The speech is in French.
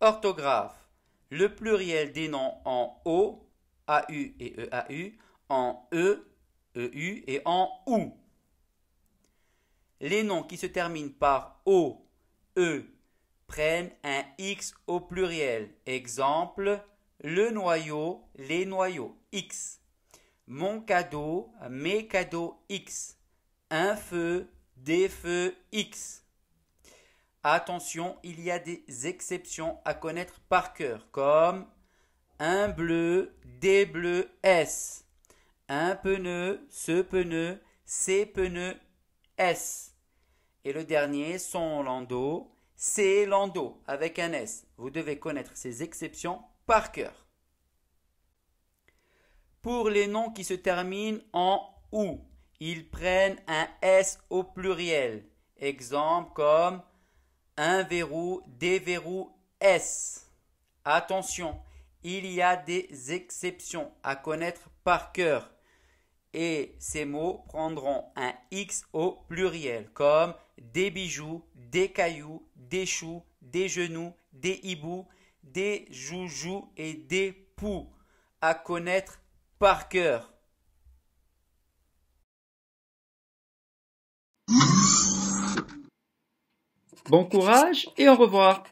Orthographe. Le pluriel des noms en O, AU et EAU, en E, EU et en OU. Les noms qui se terminent par O, E prennent un X au pluriel. Exemple, le noyau, les noyaux, X mon cadeau, mes cadeaux X, un feu, des feux X. Attention, il y a des exceptions à connaître par cœur, comme un bleu, des bleus S, un pneu, ce pneu, ces pneus S. Et le dernier, son landau, c'est lando avec un S. Vous devez connaître ces exceptions par cœur pour les noms qui se terminent en ou. Ils prennent un S au pluriel. Exemple comme un verrou, des verrous S. Attention, il y a des exceptions à connaître par cœur. Et ces mots prendront un X au pluriel, comme des bijoux, des cailloux, des choux, des genoux, des hiboux, des joujoux et des poux. À connaître Bon courage et au revoir.